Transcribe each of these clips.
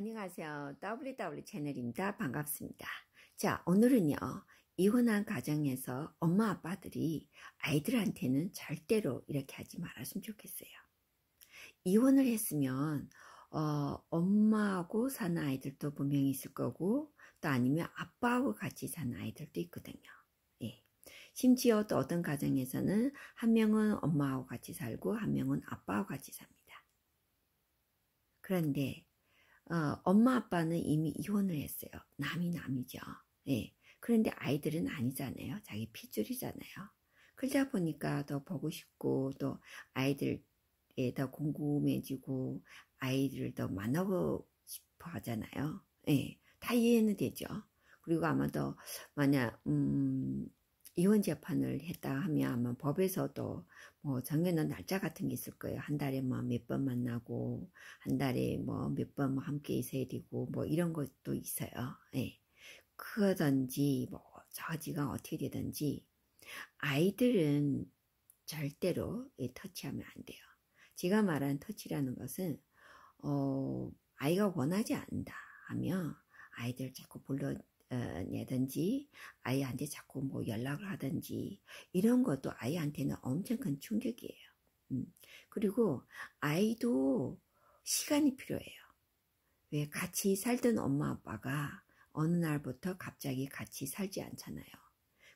안녕하세요. WW 채널입니다. 반갑습니다. 자, 오늘은요. 이혼한 가정에서 엄마 아빠들이 아이들한테는 절대로 이렇게 하지 말았으면 좋겠어요. 이혼을 했으면 어, 엄마하고 사는 아이들도 분명히 있을 거고 또 아니면 아빠하고 같이 사는 아이들도 있거든요. 예. 심지어 또 어떤 가정에서는 한 명은 엄마하고 같이 살고 한 명은 아빠하고 같이 삽니다. 그런데 어, 엄마 아빠는 이미 이혼을 했어요. 남이 남이죠. 예. 그런데 아이들은 아니잖아요. 자기 핏줄이잖아요. 그러다 보니까 더 보고 싶고 또 아이들에 예, 더 궁금해지고 아이들을 더 만나고 싶어 하잖아요. 예. 다 이해는 되죠. 그리고 아마 더 만약 음 이혼 재판을 했다 하면 아마 법에서도 뭐 정해놓은 날짜 같은 게 있을 거예요. 한 달에 뭐 몇 번 만나고 한 달에 뭐 몇번 뭐 함께 있어야 되고 뭐 이런 것도 있어요. 예. 그거든지뭐 저지가 어떻게 되든지 아이들은 절대로 터치하면 안 돼요. 제가 말한 터치라는 것은 어, 아이가 원하지 않는다 하면 아이들 자꾸 불러 어, 내든지 아이한테 자꾸 뭐 연락을 하든지 이런 것도 아이한테는 엄청 큰 충격이에요. 음. 그리고 아이도 시간이 필요해요. 왜 같이 살던 엄마 아빠가 어느 날부터 갑자기 같이 살지 않잖아요.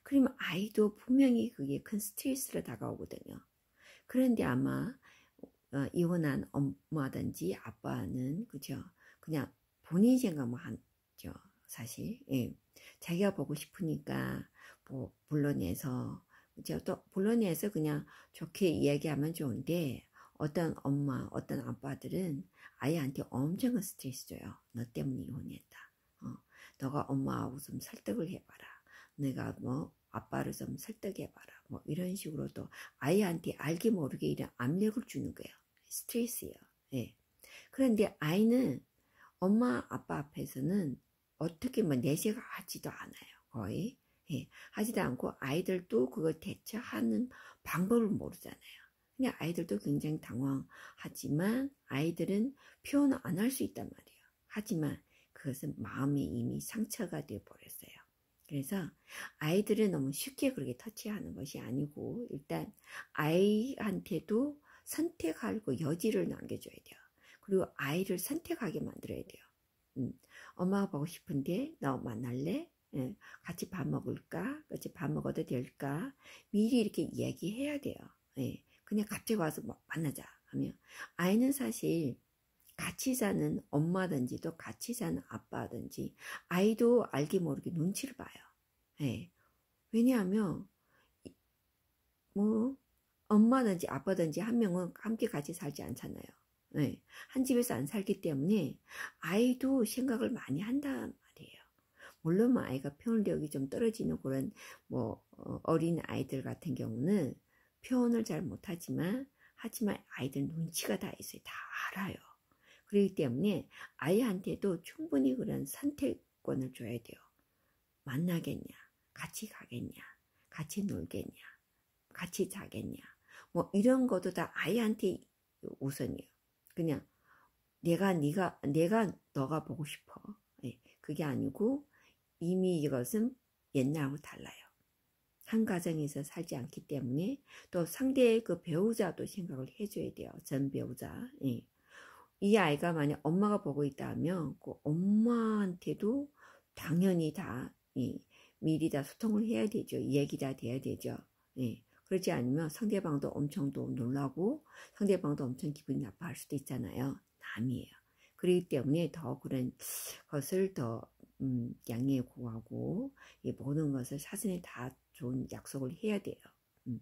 그러면 아이도 분명히 그게 큰 스트레스로 다가오거든요. 그런데 아마 어, 이혼한 엄마든지 아빠는 그죠? 그냥 본인 생각만 하죠. 사실. 예. 자기가 보고 싶으니까 뭐 본론에서 이제 또 본론에서 그냥 좋게 이야기하면 좋은데 어떤 엄마, 어떤 아빠들은 아이한테 엄청난 스트레스 줘요. 너 때문에 이혼했다. 어, 너가 엄마하고 좀 설득을 해봐라. 내가 뭐 아빠를 좀 설득해봐라. 뭐 이런 식으로 또 아이한테 알게 모르게 이런 압력을 주는 거예요. 스트레스예요. 예. 그런데 아이는 엄마 아빠 앞에서는 어떻게 뭐 내재가 하지도 않아요. 거의. 예, 하지도 않고 아이들도 그걸 대처하는 방법을 모르잖아요. 그냥 아이들도 굉장히 당황하지만 아이들은 표현을 안 할 수 있단 말이에요. 하지만 그것은 마음이 이미 상처가 되어버렸어요. 그래서 아이들을 너무 쉽게 그렇게 터치하는 것이 아니고 일단 아이한테도 선택하고 여지를 남겨줘야 돼요. 그리고 아이를 선택하게 만들어야 돼요. 응. 엄마 보고 싶은데 너 만날래? 응. 같이 밥 먹을까? 같이 밥 먹어도 될까? 미리 이렇게 얘기해야 돼요. 예. 그냥 갑자기 와서 뭐 만나자 하면 아이는 사실 같이 사는 엄마든지 또 같이 사는 아빠든지 아이도 알게 모르게 눈치를 봐요. 예. 왜냐하면 뭐 엄마든지 아빠든지 한 명은 함께 같이 살지 않잖아요. 네, 한 집에서 안 살기 때문에 아이도 생각을 많이 한단 말이에요. 물론 뭐 아이가 표현력이 좀 떨어지는 그런 뭐 어, 어린 아이들 같은 경우는 표현을 잘 못하지만 하지만 아이들 눈치가 다 있어요. 다 알아요. 그렇기 때문에 아이한테도 충분히 그런 선택권을 줘야 돼요. 만나겠냐? 같이 가겠냐? 같이 놀겠냐? 같이 자겠냐? 뭐 이런 것도 다 아이한테 우선이에요. 그냥 내가 네가 내가 너가 보고 싶어. 예, 그게 아니고 이미 이것은 옛날하고 달라요. 한 가정에서 살지 않기 때문에 또 상대의 그 배우자도 생각을 해줘야 돼요. 전 배우자. 예. 이 아이가 만약 엄마가 보고 있다면 그 엄마한테도 당연히 다 예, 미리 다 소통을 해야 되죠. 얘기가 돼야 되죠. 예. 그렇지 않으면 상대방도 엄청 또 놀라고 상대방도 엄청 기분이 나빠할 수도 있잖아요. 남이에요. 그렇기 때문에 더 그런 것을 더 음, 양해 구하고 예, 모든 것을 사전에 다 좋은 약속을 해야 돼요. 음.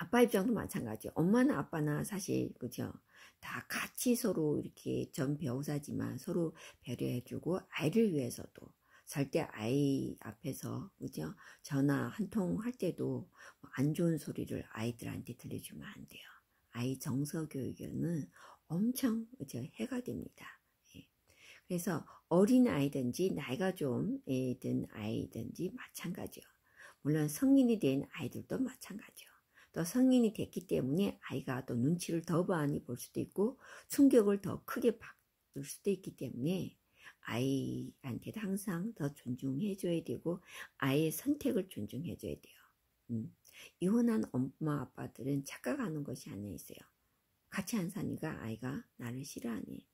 아빠 입장도 마찬가지. 엄마나 아빠나 사실 그죠? 다 같이 서로 이렇게 전 배우자지만 서로 배려해주고 아이를 위해서도 잘때 아이 앞에서 그죠? 전화 한 통 할 때도 뭐 안 좋은 소리를 아이들한테 들려주면 안 돼요. 아이 정서 교육에는 엄청 그죠? 해가 됩니다. 예. 그래서 어린 아이든지 나이가 좀든 예, 아이든지 마찬가지요. 물론 성인이 된 아이들도 마찬가지요. 또 성인이 됐기 때문에 아이가 또 눈치를 더 많이 볼 수도 있고 충격을 더 크게 받을 수도 있기 때문에 아이한테도 항상 더 존중해줘야 되고 아이의 선택을 존중해줘야 돼요. 음. 이혼한 엄마 아빠들은 착각하는 것이 하나 있요 같이 안 사니까 아이가 나를 싫어하니.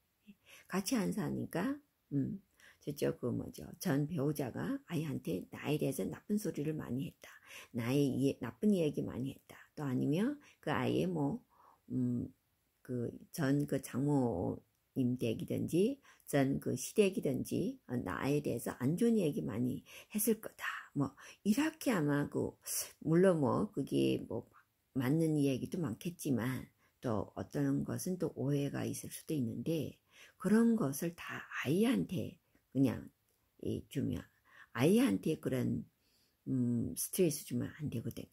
같이 안 사니까 음, 저쪽 그 뭐죠 전 배우자가 아이한테 나에 대해서 나쁜 소리를 많이 했다. 나의 이해, 나쁜 이야기 많이 했다. 또 아니면 그 아이의 뭐 음, 그 전그 그 장모 임대기든지 전 그 시댁이든지 어, 나에 대해서 안 좋은 얘기 많이 했을 거다. 뭐 이렇게 아마 그 물론 뭐 그게 뭐 맞는 이야기도 많겠지만 또 어떤 것은 또 오해가 있을 수도 있는데 그런 것을 다 아이한테 그냥 이 주면 아이한테 그런 음, 스트레스 주면 안 되거든요.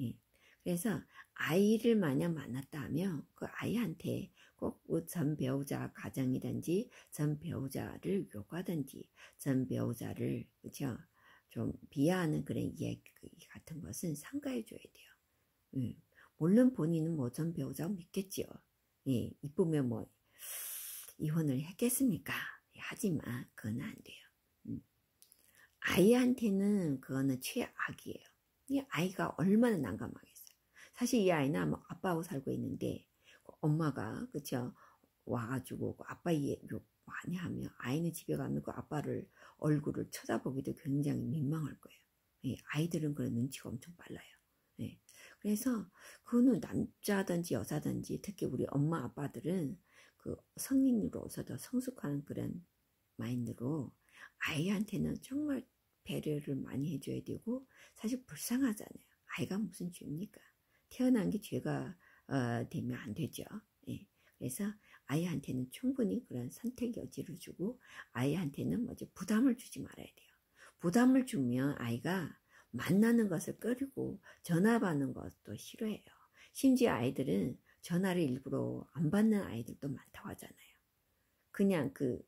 예. 그래서 아이를 만약 만났다 하면 그 아이한테 꼭전 그 배우자 가정이든지 전 배우자를 요구하든지 전 배우자를 그쵸좀 비하하는 그런 이야기 같은 것은 삼가해 줘야 돼요. 음, 물론 본인은 뭐 전배우자믿겠지 예, 이쁘면 뭐 이혼을 했겠습니까? 예. 하지만 그건 안 돼요. 음. 아이한테는 그거는 최악이에요. 이 아이가 얼마나 난감하게 사실 이 아이는 아마 아빠하고 살고 있는데 그 엄마가 그쵸 와가지고 그 아빠 욕 많이 하면 아이는 집에 가면 그 아빠를 얼굴을 쳐다보기도 굉장히 민망할 거예요. 예, 아이들은 그런 눈치가 엄청 빨라요. 예, 그래서 그는 남자든지 여자든지 특히 우리 엄마 아빠들은 그 성인으로서 더 성숙한 그런 마인드로 아이한테는 정말 배려를 많이 해줘야 되고 사실 불쌍하잖아요. 아이가 무슨 죄입니까? 태어난 게 죄가 어, 되면 안 되죠. 예. 그래서 아이한테는 충분히 그런 선택 여지를 주고 아이한테는 먼저 뭐 부담을 주지 말아야 돼요. 부담을 주면 아이가 만나는 것을 꺼리고 전화 받는 것도 싫어해요. 심지어 아이들은 전화를 일부러 안 받는 아이들도 많다고 하잖아요. 그냥 그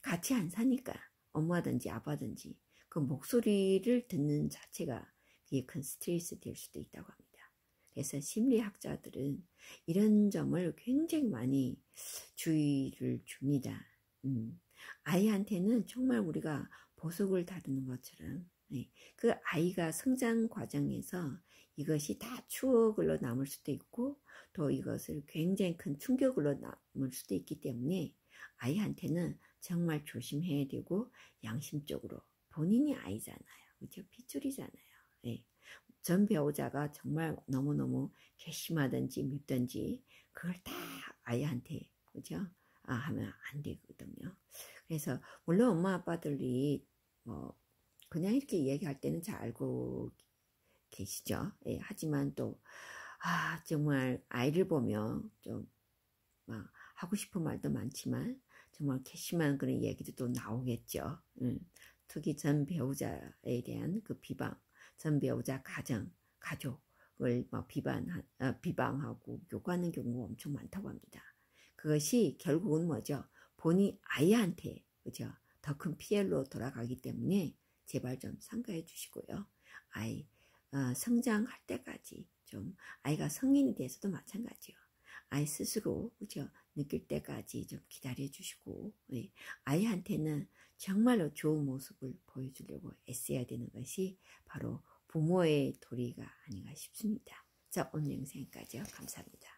같이 안 사니까 엄마든지 아빠든지 그 목소리를 듣는 자체가 그게 큰 스트레스 될 수도 있다고 합니다. 그래서 심리학자들은 이런 점을 굉장히 많이 주의를 줍니다. 음, 아이한테는 정말 우리가 보석을 다루는 것처럼 네, 그 아이가 성장 과정에서 이것이 다 추억으로 남을 수도 있고 또 이것을 굉장히 큰 충격으로 남을 수도 있기 때문에 아이한테는 정말 조심해야 되고 양심적으로 본인이 아이잖아요. 그죠? 핏줄이잖아요. 네. 전 배우자가 정말 너무너무 괘씸하든지 밉든지 그걸 다 아이한테 그죠? 아, 하면 안 되거든요. 그래서 물론 엄마 아빠들이 뭐 그냥 이렇게 얘기할 때는 잘 알고 계시죠. 예, 하지만 또 아, 정말 아이를 보면 좀막 하고 싶은 말도 많지만 정말 괘씸한 그런 얘기도 또 나오겠죠. 음, 특히 전 배우자에 대한 그 비방 전 배우자 가정, 가족을 막 뭐 비반, 어, 비방하고 요구하는 경우가 엄청 많다고 합니다. 그것이 결국은 뭐죠? 본인 아이한테, 그죠? 더 큰 피해로 돌아가기 때문에 제발 좀 상가해 주시고요. 아이, 어, 성장할 때까지 좀, 아이가 성인이 돼서도 마찬가지요. 아이 스스로, 그죠? 느낄 때까지 좀 기다려 주시고, 예. 아이한테는 정말로 좋은 모습을 보여주려고 애써야 되는 것이 바로 부모의 도리가 아닌가 싶습니다. 자, 오늘 영상까지 감사합니다.